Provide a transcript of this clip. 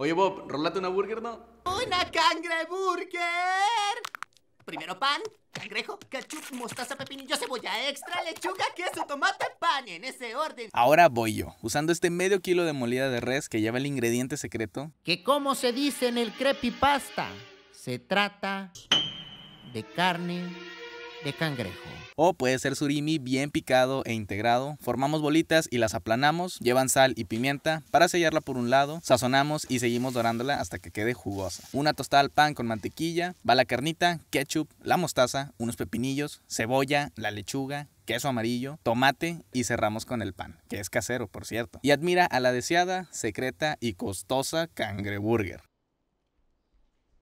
Oye, Bob, rolate una burger, ¿no? ¡Una cangreburger! Primero pan, cangrejo, ketchup, mostaza, pepinillo, cebolla extra, lechuga, queso, tomate, pan, en ese orden. Ahora voy yo, usando este medio kilo de molida de res que lleva el ingrediente secreto. Que como se dice en el pasta, se trata de carne de cangrejo. O puede ser surimi bien picado e integrado. Formamos bolitas y las aplanamos, llevan sal y pimienta para sellarla por un lado, sazonamos y seguimos dorándola hasta que quede jugosa. Una tostada al pan con mantequilla, va la carnita, ketchup, la mostaza, unos pepinillos, cebolla, la lechuga, queso amarillo, tomate y cerramos con el pan, que es casero por cierto. Y admira a la deseada, secreta y costosa cangreburger.